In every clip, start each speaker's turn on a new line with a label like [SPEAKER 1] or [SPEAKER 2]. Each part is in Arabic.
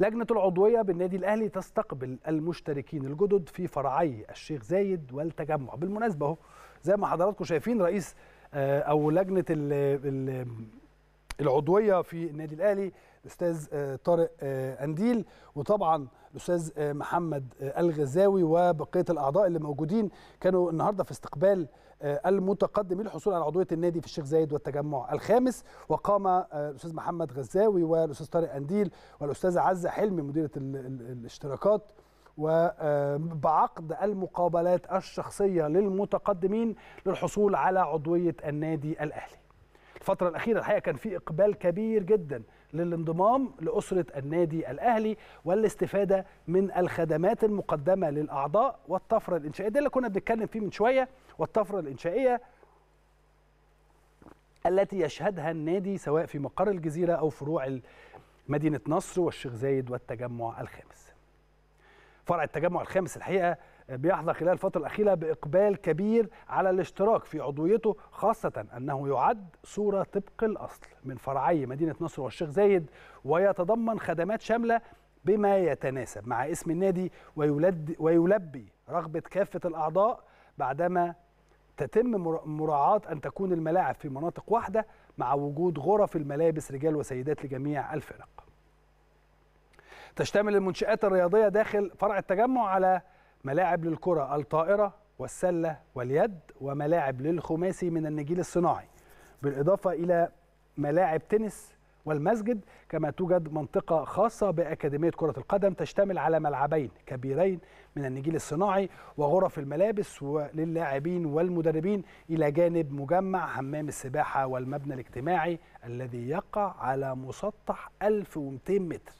[SPEAKER 1] لجنة العضوية بالنادي الأهلي تستقبل المشتركين الجدد في فرعي الشيخ زايد والتجمع بالمناسبة أهو زي ما حضراتكم شايفين رئيس آه، أو لجنة العضويه في النادي الاهلي الاستاذ آه، طارق آه، انديل وطبعا الاستاذ آه، محمد الغزاوي وبقيه الاعضاء اللي موجودين كانوا النهارده في استقبال المتقدمين للحصول على عضويه النادي في الشيخ زايد والتجمع الخامس وقام الاستاذ محمد غزاوي والاستاذ طارق انديل والاستاذه عزه حلمي مديره الاشتراكات وبعقد المقابلات الشخصيه للمتقدمين للحصول على عضويه النادي الاهلي الفترة الأخيرة الحقيقة كان في إقبال كبير جدا للانضمام لأسرة النادي الأهلي والاستفادة من الخدمات المقدمة للأعضاء والطفرة الإنشائية ده اللي كنا بنتكلم فيه من شوية والطفرة الإنشائية التي يشهدها النادي سواء في مقر الجزيرة أو فروع مدينة نصر والشيخ زايد والتجمع الخامس فرع التجمع الخامس الحقيقة بيحظى خلال الفترة الأخيرة بإقبال كبير على الاشتراك في عضويته خاصة أنه يعد صورة طبق الأصل من فرعي مدينة نصر والشيخ زايد ويتضمن خدمات شاملة بما يتناسب مع اسم النادي ويلد ويلبي رغبة كافة الأعضاء بعدما تتم مراعاة أن تكون الملاعب في مناطق واحدة مع وجود غرف الملابس رجال وسيدات لجميع الفرق تشتمل المنشآت الرياضية داخل فرع التجمع على ملاعب للكرة الطائرة والسلة واليد وملاعب للخماسي من النجيل الصناعي بالإضافة إلى ملاعب تنس والمسجد كما توجد منطقة خاصة بأكاديمية كرة القدم تشتمل على ملعبين كبيرين من النجيل الصناعي وغرف الملابس للاعبين والمدربين إلى جانب مجمع حمام السباحة والمبنى الاجتماعي الذي يقع على مسطح 1200 متر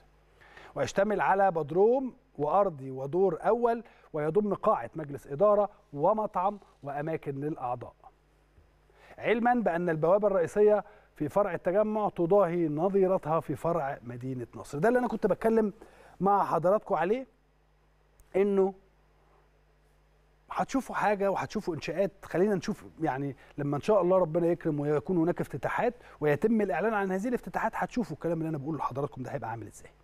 [SPEAKER 1] ويشتمل على بدروم وأرضي ودور أول ويضم قاعة مجلس إدارة ومطعم وأماكن للأعضاء علما بأن البوابة الرئيسية في فرع التجمع تضاهي نظيرتها في فرع مدينة نصر ده اللي أنا كنت بتكلم مع حضراتكم عليه إنه هتشوفوا حاجه وهتشوفوا انشاءات خلينا نشوف يعني لما ان شاء الله ربنا يكرم ويكون هناك افتتاحات ويتم الاعلان عن هذه الافتتاحات هتشوفوا الكلام اللي انا بقوله لحضراتكم ده هيبقى عامل ازاي